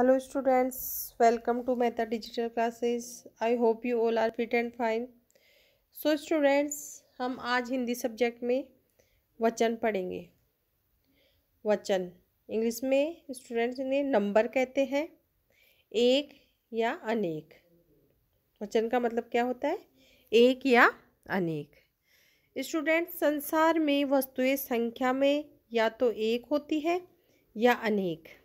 hello students welcome to Mehta digital classes I hope you all are fit and fine so students हम आज Hindi subject में वचन पढ़ेंगे वचन इंग्लिश में स्टूडेंट्स इन्हें नंबर कहते हैं एक या अनेक वचन का मतलब क्या होता है एक या अनेक स्टूडेंट्स संसार में वस्तुएं संख्या में या तो एक होती है या अनेक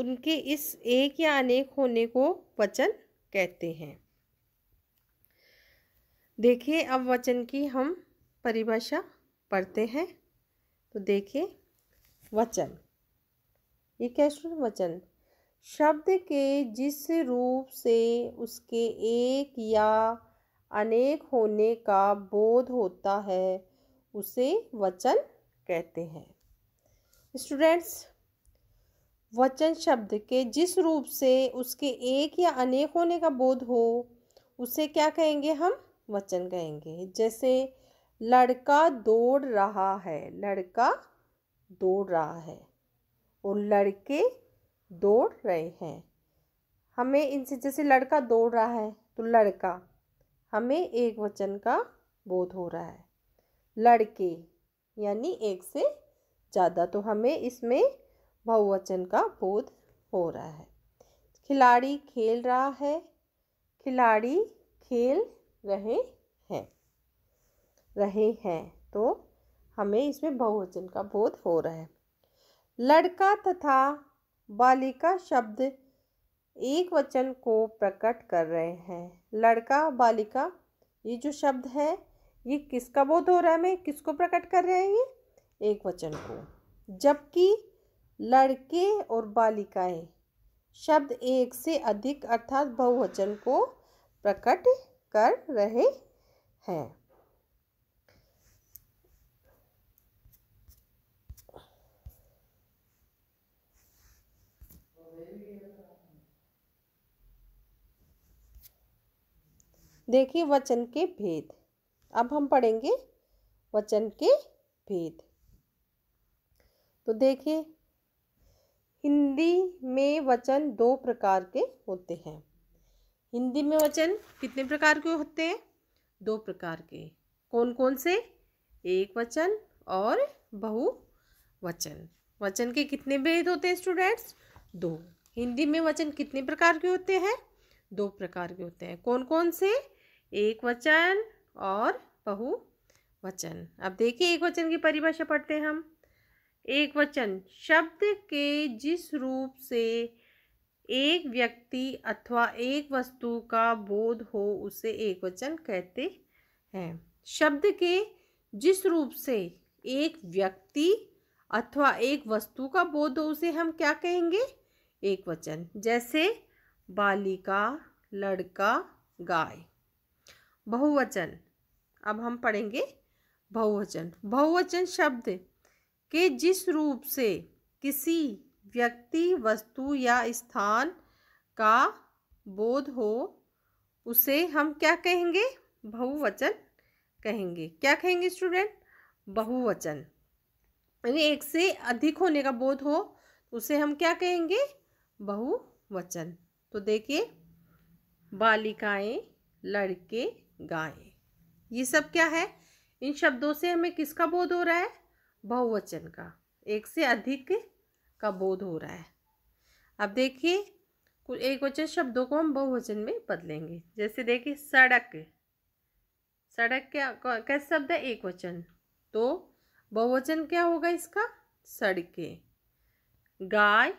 उनके इस एक या अनेक होने को वचन कहते हैं देखिए अब वचन की हम परिभाषा पढ़ते हैं तो देखिए वचन ये कैसे वचन शब्द के जिस रूप से उसके एक या अनेक होने का बोध होता है उसे वचन कहते हैं स्टूडेंट्स वचन शब्द के जिस रूप से उसके एक या अनेक होने का बोध हो उसे क्या कहेंगे हम वचन कहेंगे जैसे लड़का दौड़ रहा है लड़का दौड़ रहा है और लड़के दौड़ रहे हैं हमें इनसे जैसे लड़का दौड़ रहा है तो लड़का हमें एक वचन का बोध हो रहा है लड़के यानी एक से ज़्यादा तो हमें इसमें बहुवचन का बोध हो रहा है खिलाड़ी खेल रहा है खिलाड़ी खेल रहे हैं रहे हैं तो हमें इसमें बहुवचन का बोध हो रहा है लड़का तथा बालिका शब्द एक वचन को प्रकट कर रहे हैं लड़का बालिका ये जो शब्द है ये किसका बोध हो रहा है हमें किसको प्रकट कर रहे हैं ये एक वचन को जबकि लड़के और बालिकाएं शब्द एक से अधिक अर्थात बहुवचन को प्रकट कर रहे हैं देखिए वचन के भेद अब हम पढ़ेंगे वचन के भेद तो देखिए हिंदी में वचन दो प्रकार के होते हैं हिंदी में वचन कितने प्रकार के होते हैं दो प्रकार के कौन कौन से एक वचन और बहुवचन वचन के कितने भेद होते हैं स्टूडेंट्स दो हिंदी में वचन कितने प्रकार के होते हैं दो प्रकार के होते हैं कौन कौन से एक वचन और बहुवचन अब देखिए एक वचन की परिभाषा पढ़ते हैं हम एक वचन शब्द के जिस रूप से एक व्यक्ति अथवा एक वस्तु का बोध हो उसे एक वचन कहते हैं शब्द के जिस रूप से एक व्यक्ति अथवा एक वस्तु का बोध हो उसे हम क्या कहेंगे एक वचन जैसे बालिका लड़का गाय बहुवचन अब हम पढ़ेंगे बहुवचन बहुवचन शब्द कि जिस रूप से किसी व्यक्ति वस्तु या स्थान का बोध हो उसे हम क्या कहेंगे बहुवचन कहेंगे क्या कहेंगे स्टूडेंट बहुवचन यानी एक से अधिक होने का बोध हो उसे हम क्या कहेंगे बहुवचन तो देखिए बालिकाएं लड़के गायें ये सब क्या है इन शब्दों से हमें किसका बोध हो रहा है बहुवचन का एक से अधिक का बोध हो रहा है अब देखिए एक वचन शब्दों को हम बहुवचन में बदलेंगे जैसे देखिए सड़क सड़क क्या कैसे शब्द है एक वचन तो बहुवचन क्या होगा इसका सड़के गाय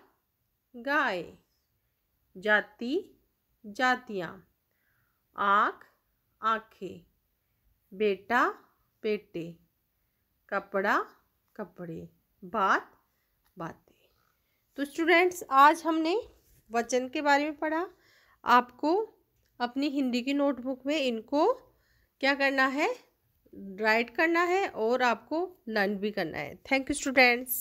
गाय जाति जातियाँ आँख आँखें बेटा बेटे कपड़ा कपड़े बात बातें तो स्टूडेंट्स आज हमने वचन के बारे में पढ़ा आपको अपनी हिंदी की नोटबुक में इनको क्या करना है राइट करना है और आपको लर्न भी करना है थैंक यू स्टूडेंट्स